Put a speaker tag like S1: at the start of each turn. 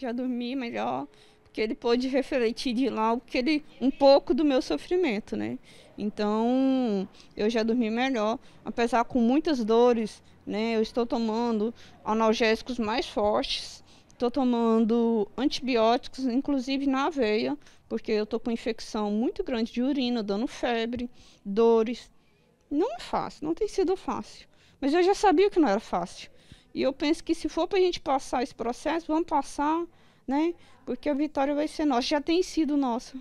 S1: já dormi melhor, porque ele pôde refletir de lá o que ele, um pouco do meu sofrimento, né? Então, eu já dormi melhor, apesar com muitas dores, né? Eu estou tomando analgésicos mais fortes, estou tomando antibióticos, inclusive na veia, porque eu estou com infecção muito grande de urina, dando febre, dores. Não é fácil, não tem sido fácil. Mas eu já sabia que não era fácil. E eu penso que se for para a gente passar esse processo, vamos passar, né? Porque a vitória vai ser nossa, já tem sido nossa.